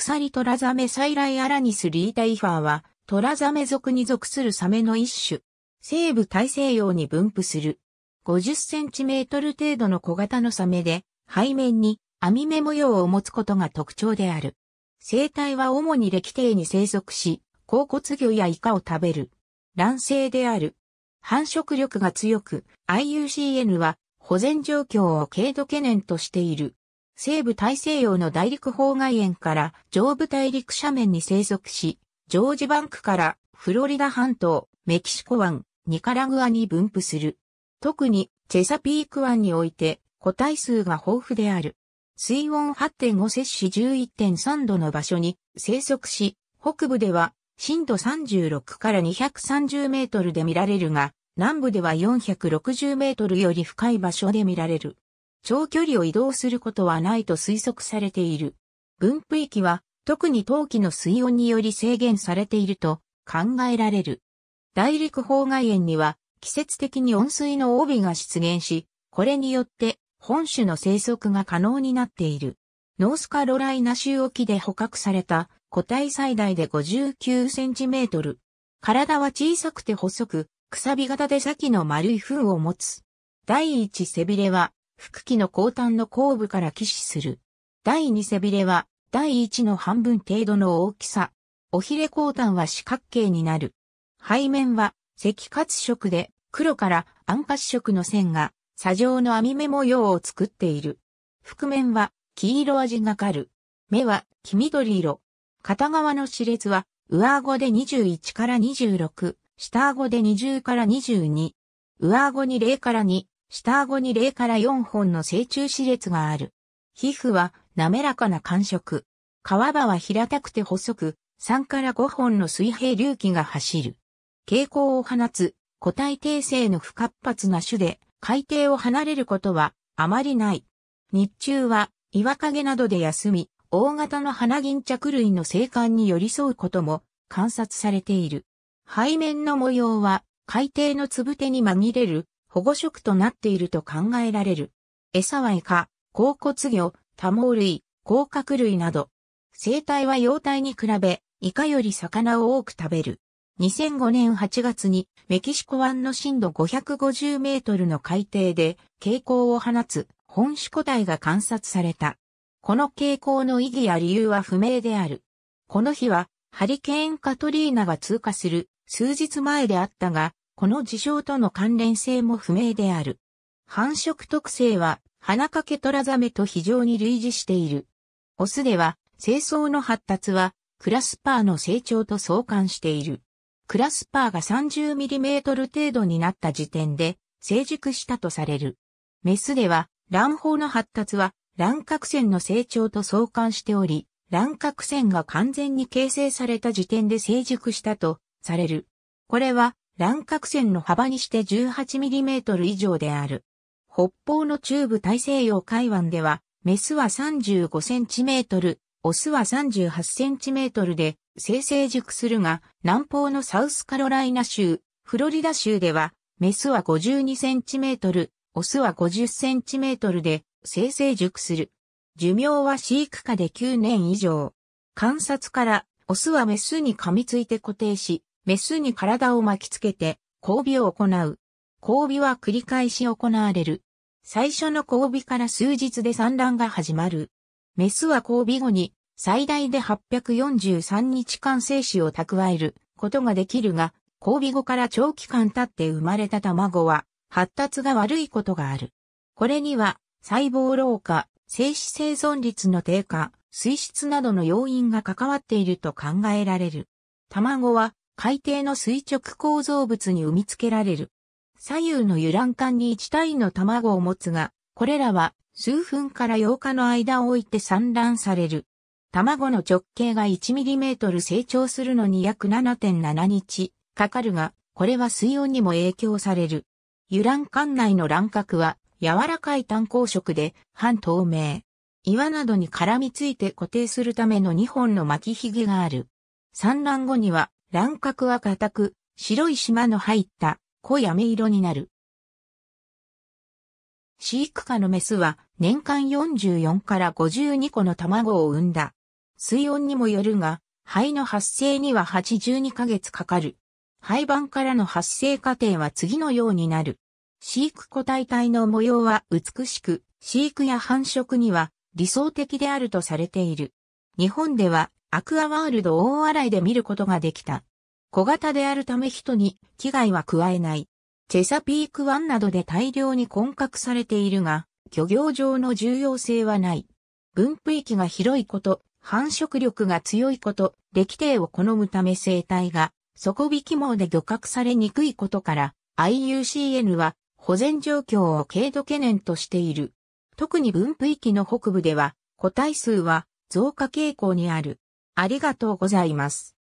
鎖トラザメサイライアラニスリータイファーは、トラザメ族に属するサメの一種。西部大西洋に分布する。50センチメートル程度の小型のサメで、背面に網目模様を持つことが特徴である。生態は主に歴底に生息し、甲骨魚やイカを食べる。卵生である。繁殖力が強く、IUCN は保全状況を軽度懸念としている。西部大西洋の大陸方外縁から上部大陸斜面に生息し、ジョージバンクからフロリダ半島、メキシコ湾、ニカラグアに分布する。特にチェサピーク湾において個体数が豊富である。水温8.5摂氏11.3度の場所に生息し、北部では深度36から230メートルで見られるが、南部では460メートルより深い場所で見られる。長距離を移動することはないと推測されている。分布域は特に陶器の水温により制限されていると考えられる。大陸方外縁には季節的に温水の帯が出現し、これによって本種の生息が可能になっている。ノースカロライナ州沖で捕獲された個体最大で59センチメートル。体は小さくて細く、くさび型で先の丸い糞を持つ。第一背びれは腹器の後端の後部から起死する。第2背びれは、第1の半分程度の大きさ。おひれ後端は四角形になる。背面は、赤褐色で、黒から暗褐色の線が、砂状の網目模様を作っている。覆面は、黄色味がかる。目は、黄緑色。片側の歯列は、上顎で21から26、下顎で20から22。上顎に0から2、下顎に0から4本の正中歯列がある。皮膚は滑らかな感触。皮場は平たくて細く、3から5本の水平隆起が走る。蛍光を放つ個体定性の不活発な種で、海底を離れることはあまりない。日中は岩陰などで休み、大型の花銀着類の生還に寄り添うことも観察されている。背面の模様は海底のつぶてに紛れる保護色となっていると考えられる。餌はイカ、甲骨魚、多毛類、甲殻類など。生態は幼体に比べ、イカより魚を多く食べる。2005年8月にメキシコ湾の深度550メートルの海底で傾向を放つ本種個体が観察された。この傾向の意義や理由は不明である。この日はハリケーンカトリーナが通過する数日前であったが、この事象との関連性も不明である。繁殖特性は、花かけトラザメと非常に類似している。オスでは、清掃の発達は、クラスパーの成長と相関している。クラスパーが 30mm 程度になった時点で、成熟したとされる。メスでは、卵胞の発達は、卵角線の成長と相関しており、卵角線が完全に形成された時点で成熟したとされる。これは乱角線の幅にして 18mm 以上である。北方の中部大西洋海湾では、メスは 35cm、オスは 38cm で、生成熟するが、南方のサウスカロライナ州、フロリダ州では、メスは 52cm、オスは 50cm で、生成熟する。寿命は飼育下で9年以上。観察から、オスはメスに噛みついて固定し、メスに体を巻きつけて交尾を行う。交尾は繰り返し行われる。最初の交尾から数日で産卵が始まる。メスは交尾後に最大で843日間精子を蓄えることができるが、交尾後から長期間経って生まれた卵は発達が悪いことがある。これには細胞老化、精子生存率の低下、水質などの要因が関わっていると考えられる。卵は海底の垂直構造物に産み付けられる。左右の油卵管に1体の卵を持つが、これらは数分から8日の間を置いて産卵される。卵の直径が 1mm 成長するのに約7.7日かかるが、これは水温にも影響される。油卵管内の卵殻は柔らかい炭鉱色で半透明。岩などに絡みついて固定するための2本の巻きひげがある。産卵後には卵殻は硬く、白い縞の入った濃い飴色になる。飼育下のメスは年間44から52個の卵を産んだ。水温にもよるが、肺の発生には82ヶ月かかる。肺盤からの発生過程は次のようになる。飼育個体体の模様は美しく、飼育や繁殖には理想的であるとされている。日本ではアクアワールド大洗で見ることができた。小型であるため人に危害は加えない。チェサピーク湾などで大量に混獲されているが、漁業上の重要性はない。分布域が広いこと、繁殖力が強いこと、歴定を好むため生態が底引き網で漁獲されにくいことから、IUCN は保全状況を軽度懸念としている。特に分布域の北部では、個体数は増加傾向にある。ありがとうございます。